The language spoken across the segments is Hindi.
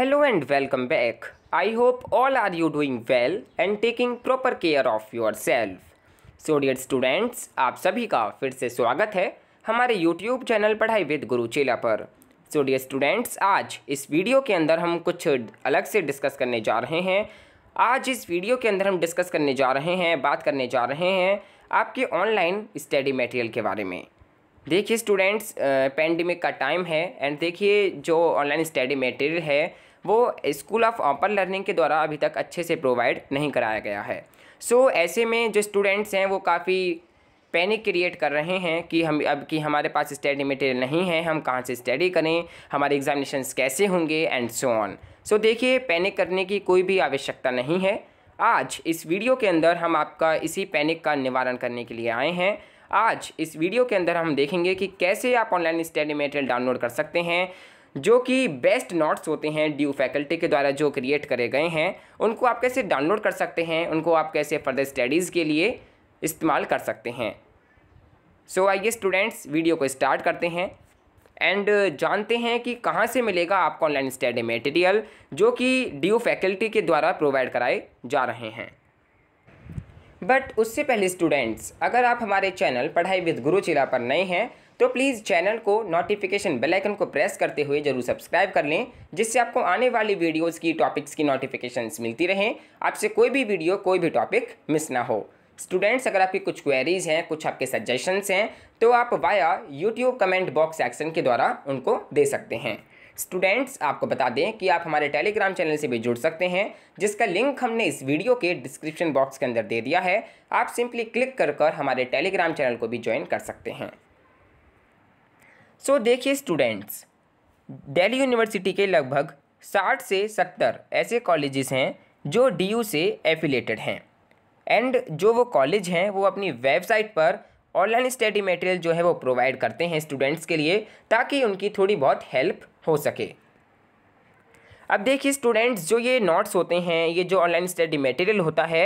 And welcome back I hope all are you doing well and taking proper care of yourself so dear students आप सभी का फिर से स्वागत है हमारे YouTube channel Padhai with Guruchela पर सो डियर स्टूडेंट्स आज इस वीडियो के अंदर हम कुछ अलग से डिस्कस करने जा रहे हैं आज इस वीडियो के अंदर हम डिस्कस करने जा रहे हैं बात करने जा रहे हैं आपके ऑनलाइन स्टडी मटेरियल के बारे में देखिए स्टूडेंट्स पेंडेमिक का टाइम है एंड देखिए जो ऑनलाइन स्टडी मटेरियल है वो स्कूल ऑफ ओपन लर्निंग के द्वारा अभी तक अच्छे से प्रोवाइड नहीं कराया गया है सो so, ऐसे में जो स्टूडेंट्स हैं वो काफ़ी पैनिक क्रिएट कर रहे हैं कि हम अब कि हमारे पास स्टडी मटेरियल नहीं है हम कहाँ से स्टडी करें हमारे एग्जामिनेशन कैसे होंगे एंड सो ऑन सो देखिए पैनिक करने की कोई भी आवश्यकता नहीं है आज इस वीडियो के अंदर हम आपका इसी पैनिक का निवारण करने के लिए आए हैं आज इस वीडियो के अंदर हम देखेंगे कि कैसे आप ऑनलाइन स्टडी मटेरियल डाउनलोड कर सकते हैं जो कि बेस्ट नोट्स होते हैं ड्यू फैकल्टी के द्वारा जो क्रिएट करे गए हैं उनको आप कैसे डाउनलोड कर सकते हैं उनको आप कैसे फर्दर स्टडीज़ के लिए इस्तेमाल कर सकते हैं सो आइए स्टूडेंट्स वीडियो को स्टार्ट करते हैं एंड जानते हैं कि कहाँ से मिलेगा आपको ऑनलाइन स्टडी मटेरियल जो कि ड्यू फैकल्टी के द्वारा प्रोवाइड कराए जा रहे हैं बट उससे पहले स्टूडेंट्स अगर आप हमारे चैनल पढ़ाई विद गुरु चिला पर नए हैं तो प्लीज़ चैनल को नोटिफिकेशन बेल आइकन को प्रेस करते हुए जरूर सब्सक्राइब कर लें जिससे आपको आने वाली वीडियोस की टॉपिक्स की नोटिफिकेशंस मिलती रहें आपसे कोई भी वीडियो कोई भी टॉपिक मिस ना हो स्टूडेंट्स अगर आपकी कुछ क्वेरीज हैं कुछ आपके सजेशंस हैं तो आप via YouTube comment box action के द्वारा उनको दे सकते हैं स्टूडेंट्स आपको बता दें कि आप हमारे टेलीग्राम चैनल से भी जुड़ सकते हैं जिसका लिंक हमने इस वीडियो के डिस्क्रिप्शन बॉक्स के अंदर दे दिया है आप सिंपली क्लिक कर कर हमारे टेलीग्राम चैनल को भी ज्वाइन कर सकते हैं सो so, देखिए स्टूडेंट्स दिल्ली यूनिवर्सिटी के लगभग साठ से सत्तर ऐसे कॉलेजेस हैं जो डी से एफिलेटेड हैं एंड जो वो कॉलेज हैं वो अपनी वेबसाइट पर ऑनलाइन स्टडी मटेरियल जो है वो प्रोवाइड करते हैं स्टूडेंट्स के लिए ताकि उनकी थोड़ी बहुत हेल्प हो सके अब देखिए स्टूडेंट्स जो ये नोट्स होते हैं ये जो ऑनलाइन स्टडी मटेरियल होता है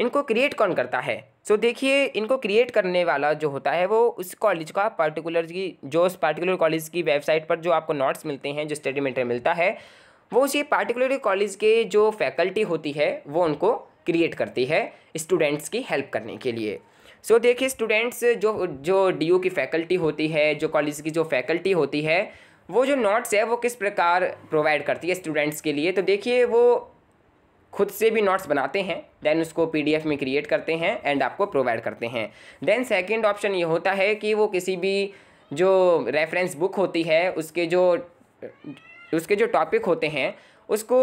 इनको क्रिएट कौन करता है सो so, देखिए इनको क्रिएट करने वाला जो होता है वो उस कॉलेज का पर्टिकुलर की जो उस पर्टिकुलर कॉलेज की वेबसाइट पर जो आपको नोट्स मिलते हैं जो स्टडी मटेरियल मिलता है वो उसी पार्टिकुलर कॉलेज के जो फैकल्टी होती है वो उनको क्रिएट करती है स्टूडेंट्स की हेल्प करने के लिए सो so, देखिए स्टूडेंट्स जो जो डी की फैकल्टी होती है जो कॉलेज की जो फैकल्टी होती है वो जो नोट्स है वो किस प्रकार प्रोवाइड करती है स्टूडेंट्स के लिए तो देखिए वो खुद से भी नोट्स बनाते हैं देन उसको पीडीएफ में क्रिएट करते हैं एंड आपको प्रोवाइड करते हैं देन सेकंड ऑप्शन ये होता है कि वो किसी भी जो रेफरेंस बुक होती है उसके जो उसके जो टॉपिक होते हैं उसको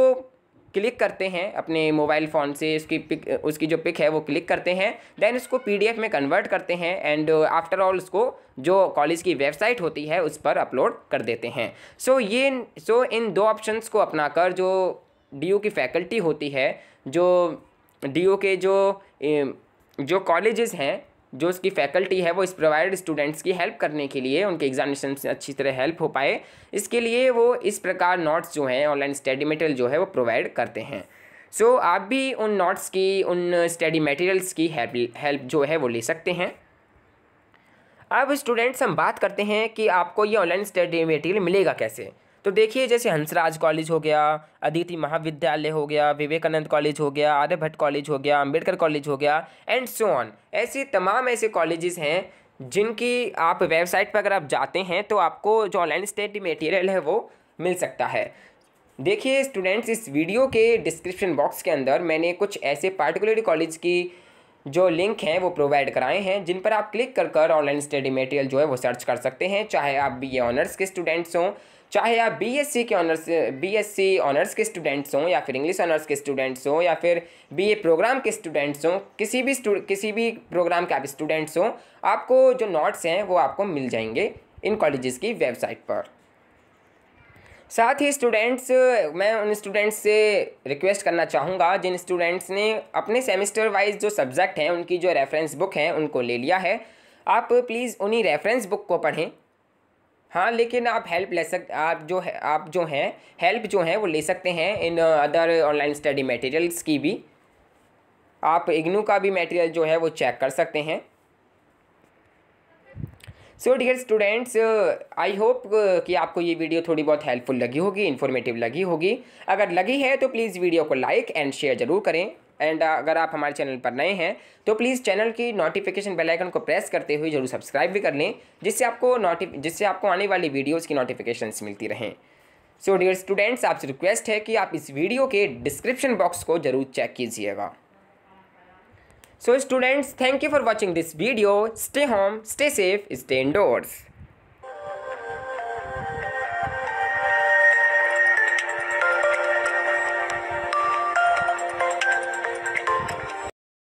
क्लिक करते हैं अपने मोबाइल फ़ोन से उसकी पिक उसकी जो पिक है वो क्लिक करते हैं देन इसको पीडीएफ में कन्वर्ट करते हैं एंड आफ्टर ऑल उसको जो कॉलेज की वेबसाइट होती है उस पर अपलोड कर देते हैं सो so, ये सो so इन दो ऑप्शंस को अपनाकर जो डी की फैकल्टी होती है जो डी के जो जो कॉलेजेस हैं जो उसकी फैकल्टी है वो इस प्रोवाइड स्टूडेंट्स की हेल्प करने के लिए उनके एग्जामिनेशन से अच्छी तरह हेल्प हो पाए इसके लिए वो इस प्रकार नोट्स जो हैं ऑनलाइन स्टडी मटेरियल जो है वो प्रोवाइड करते हैं सो so, आप भी उन नोट्स की उन स्टडी मटेरियल्स की हेल्प हेल्प जो है वो ले सकते हैं अब स्टूडेंट्स हम बात करते हैं कि आपको ये ऑनलाइन स्टडी मटेरियल मिलेगा कैसे तो देखिए जैसे हंसराज कॉलेज हो गया अदिति महाविद्यालय हो गया विवेकानंद कॉलेज हो गया आर्यभट्ट कॉलेज हो गया अंबेडकर कॉलेज हो गया एंड सो ऑन ऐसे तमाम ऐसे कॉलेजेस हैं जिनकी आप वेबसाइट पर अगर आप जाते हैं तो आपको जो ऑनलाइन स्टडी मटेरियल है वो मिल सकता है देखिए स्टूडेंट्स इस वीडियो के डिस्क्रिप्शन बॉक्स के अंदर मैंने कुछ ऐसे पार्टिकुलर कॉलेज की जो लिंक हैं वो प्रोवाइड कराए हैं जिन पर आप क्लिक कर कर ऑनलाइन स्टडी मटेरियल जो है वो सर्च कर सकते हैं चाहे आप बी ए ऑनर्स के स्टूडेंट्स हों चाहे आप बी एस सी के honours B S C honours के स्टूडेंट्स हों या फिर इंग्लिश ऑनर्स के स्टूडेंट्स हों या फिर बी ए प्रोग्राम के स्टूडेंट्स हों किसी भी किसी भी प्रोग्राम के आप स्टूडेंट्स हों आपको जो नोट्स हैं वो आपको मिल जाएंगे इन कॉलेजेस की वेबसाइट पर साथ ही स्टूडेंट्स मैं उन स्टूडेंट्स से रिक्वेस्ट करना चाहूँगा जिन स्टूडेंट्स ने अपने सेमेस्टर वाइज जो सब्जेक्ट हैं उनकी जो रेफरेंस बुक हैं उनको ले लिया है आप प्लीज़ उन्हीं रेफरेंस बुक को पढ़ें हाँ लेकिन आप हेल्प ले सक आप जो है आप जो हैं हेल्प जो है वो ले सकते हैं इन अदर ऑनलाइन स्टडी मटेरियल्स की भी आप इग्नू का भी मटेरियल जो है वो चेक कर सकते हैं so dear students I hope कि आपको ये वीडियो थोड़ी बहुत हेल्पफुल लगी होगी इन्फॉर्मेटिव लगी होगी अगर लगी है तो प्लीज़ वीडियो को लाइक एंड शेयर ज़रूर करें एंड uh, अगर आप हमारे चैनल पर नए हैं तो प्लीज़ चैनल की नोटिफिकेशन बेल आइकन को प्रेस करते हुए जरूर सब्सक्राइब भी कर लें जिससे आपको नोटिफ जिससे आपको आने वाली वीडियोज़ की नोटिफिकेशंस मिलती रहें सो डियर स्टूडेंट्स आपसे रिक्वेस्ट है कि आप इस वीडियो के डिस्क्रिप्शन बॉक्स को ज़रूर चेक कीजिएगा So students, thank you for watching this video. Stay home, stay safe, stay indoors.